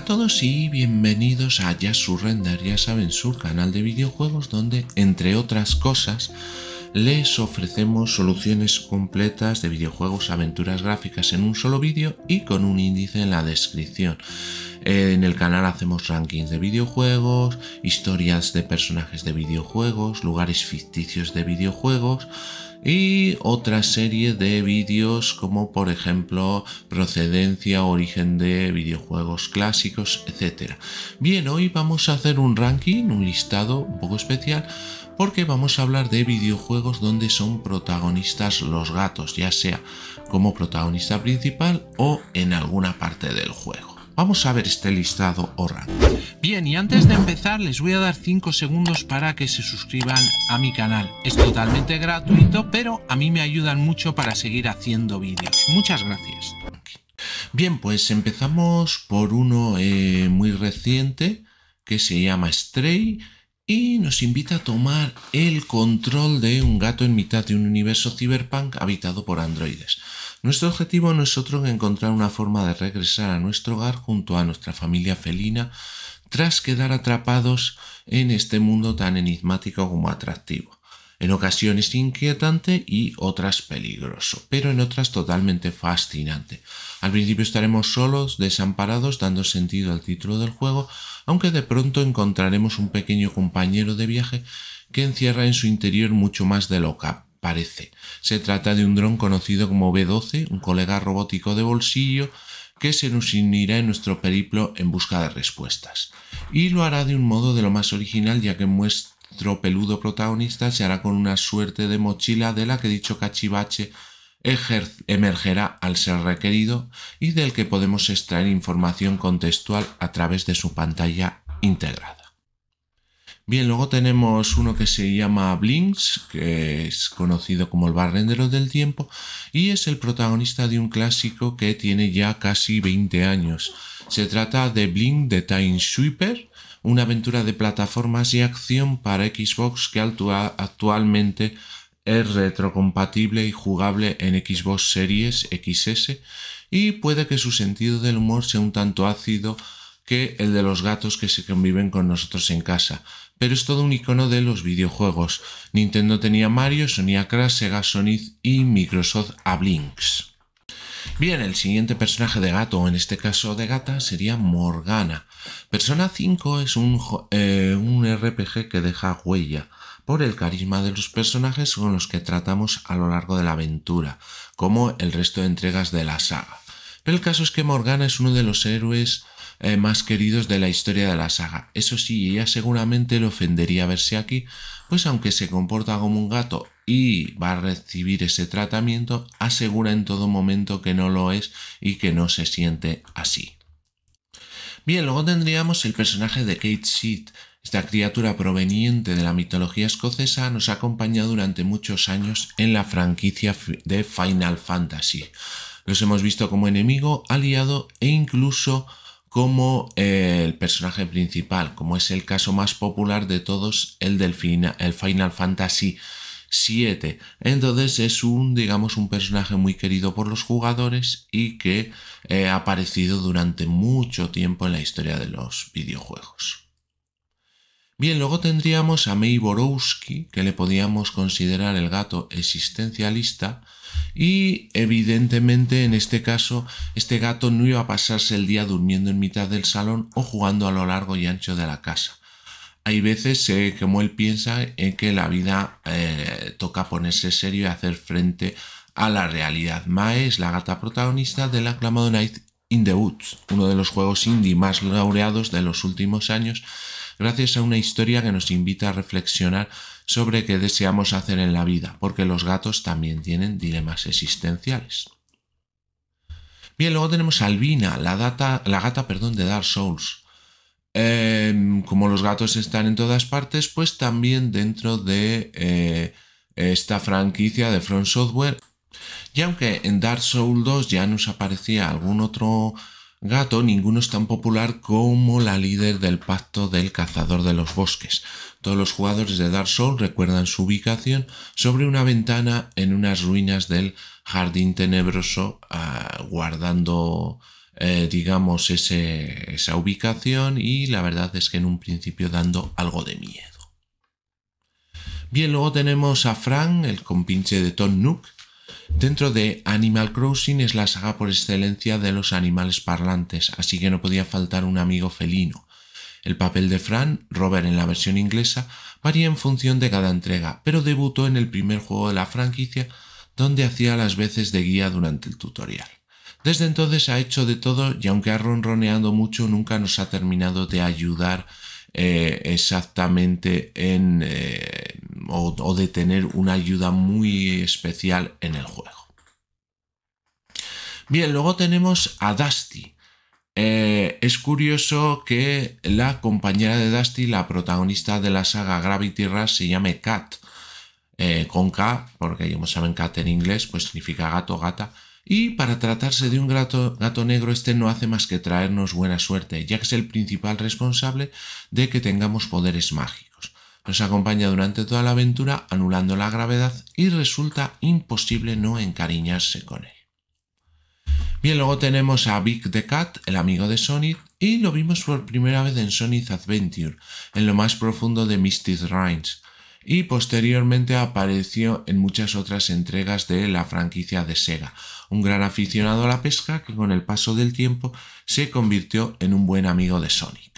a todos y bienvenidos a Yasur render ya saben, su canal de videojuegos donde, entre otras cosas, les ofrecemos soluciones completas de videojuegos, aventuras gráficas en un solo vídeo y con un índice en la descripción. En el canal hacemos rankings de videojuegos, historias de personajes de videojuegos, lugares ficticios de videojuegos y otra serie de vídeos como por ejemplo procedencia, origen de videojuegos clásicos, etc. Bien, hoy vamos a hacer un ranking, un listado un poco especial porque vamos a hablar de videojuegos donde son protagonistas los gatos, ya sea como protagonista principal o en alguna parte del juego. Vamos a ver este listado o Bien, y antes de empezar les voy a dar 5 segundos para que se suscriban a mi canal. Es totalmente gratuito, pero a mí me ayudan mucho para seguir haciendo vídeos. Muchas gracias. Bien, pues empezamos por uno eh, muy reciente que se llama Stray y nos invita a tomar el control de un gato en mitad de un universo ciberpunk habitado por androides. Nuestro objetivo no es otro que encontrar una forma de regresar a nuestro hogar junto a nuestra familia felina tras quedar atrapados en este mundo tan enigmático como atractivo. En ocasiones inquietante y otras peligroso, pero en otras totalmente fascinante. Al principio estaremos solos, desamparados, dando sentido al título del juego, aunque de pronto encontraremos un pequeño compañero de viaje que encierra en su interior mucho más de lo que parece. Se trata de un dron conocido como B-12, un colega robótico de bolsillo que se nos unirá en nuestro periplo en busca de respuestas. Y lo hará de un modo de lo más original ya que nuestro peludo protagonista se hará con una suerte de mochila de la que dicho cachivache emergerá al ser requerido y del que podemos extraer información contextual a través de su pantalla integrada. Bien, luego tenemos uno que se llama Blinks, que es conocido como el barrendero del tiempo y es el protagonista de un clásico que tiene ya casi 20 años. Se trata de Blink de Time Sweeper, una aventura de plataformas y acción para Xbox que actualmente es retrocompatible y jugable en Xbox Series XS y puede que su sentido del humor sea un tanto ácido que el de los gatos que se conviven con nosotros en casa, pero es todo un icono de los videojuegos. Nintendo tenía Mario, Sony Crash, Sega Sonic y Microsoft a Blinks. Bien, el siguiente personaje de gato, o en este caso de gata, sería Morgana. Persona 5 es un, eh, un RPG que deja huella por el carisma de los personajes con los que tratamos a lo largo de la aventura, como el resto de entregas de la saga. Pero el caso es que Morgana es uno de los héroes eh, más queridos de la historia de la saga. Eso sí, ella seguramente le ofendería verse aquí, pues aunque se comporta como un gato y va a recibir ese tratamiento, asegura en todo momento que no lo es y que no se siente así. Bien, luego tendríamos el personaje de Kate Sheet, esta criatura proveniente de la mitología escocesa nos ha acompañado durante muchos años en la franquicia de Final Fantasy. Los hemos visto como enemigo, aliado e incluso como eh, el personaje principal, como es el caso más popular de todos, el del el Final Fantasy VII. Entonces es un, digamos, un personaje muy querido por los jugadores y que eh, ha aparecido durante mucho tiempo en la historia de los videojuegos. Bien, luego tendríamos a May Borowski, que le podíamos considerar el gato existencialista, y evidentemente en este caso este gato no iba a pasarse el día durmiendo en mitad del salón o jugando a lo largo y ancho de la casa. Hay veces eh, que como él piensa en eh, que la vida eh, toca ponerse serio y hacer frente a la realidad. Mae es la gata protagonista del aclamado Night in the Woods, uno de los juegos indie más laureados de los últimos años gracias a una historia que nos invita a reflexionar sobre qué deseamos hacer en la vida, porque los gatos también tienen dilemas existenciales. Bien, luego tenemos a Albina, la, gata perdón, de Dark Souls. Em, como los gatos están en todas partes, pues también dentro de eh, esta franquicia de Front Software. Y aunque en Dark Souls 2 ya nos aparecía algún otro gato, ninguno es tan popular como la líder del pacto del cazador de los bosques. Todos los jugadores de Dark Souls recuerdan su ubicación sobre una ventana en unas ruinas del jardín tenebroso, ah, guardando, eh, digamos, esa ubicación y la verdad es que en un principio dando algo de miedo. Bien, luego tenemos a Frank, el compinche de Tom Nook, Dentro de Animal Crossing es la saga por excelencia de los animales parlantes, así que no podía faltar un amigo felino. El papel de Fran, Robert en la versión inglesa, varía en función de cada entrega, pero debutó en el primer juego de la franquicia donde hacía las veces de guía durante el tutorial. Desde entonces ha hecho de todo y aunque ha ronroneado mucho, nunca nos ha terminado de ayudar eh, exactamente en eh, o, de tener una ayuda muy especial en el juego. Bien, luego tenemos a Dusty. Eh, es curioso que la compañera de Dusty, la protagonista de la saga Gravity Rush, se llame Kat, eh, con K, porque como saben, Kat en inglés, pues significa gato, gata. Y para tratarse de un gato negro, este no hace más que traernos buena suerte, ya que es el principal responsable de que tengamos poderes mágicos. Nos acompaña durante toda la aventura anulando la gravedad y resulta imposible no encariñarse con él. Bien, luego tenemos a Big the Cat, el amigo de Sonic, y lo vimos por primera vez en Sonic Adventure, en lo más profundo de Mystic Rhymes, y posteriormente apareció en muchas otras entregas de la franquicia de Sega, un gran aficionado a la pesca que con el paso del tiempo se convirtió en un buen amigo de Sonic.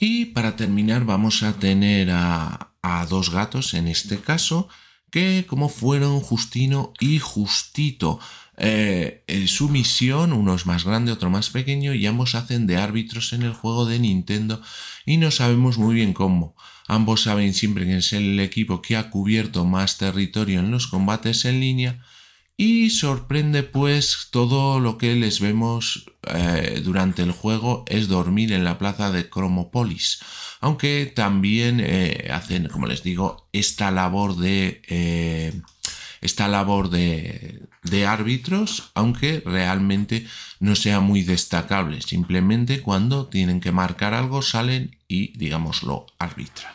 Y para terminar vamos a tener a, dos gatos en este caso, que como fueron Justino y Justito. Eh, eh, su misión, uno es más grande, otro más pequeño, y ambos hacen de árbitros en el juego de Nintendo y no sabemos muy bien cómo. Ambos saben siempre que es el equipo que ha cubierto más territorio en los combates en línea y sorprende pues todo lo que les vemos eh, durante el juego es dormir en la plaza de Cromopolis. Aunque también eh, hacen, como les digo, esta labor de... Eh, esta labor de, de árbitros, aunque realmente no sea muy destacable. Simplemente cuando tienen que marcar algo salen y, digámoslo, arbitran.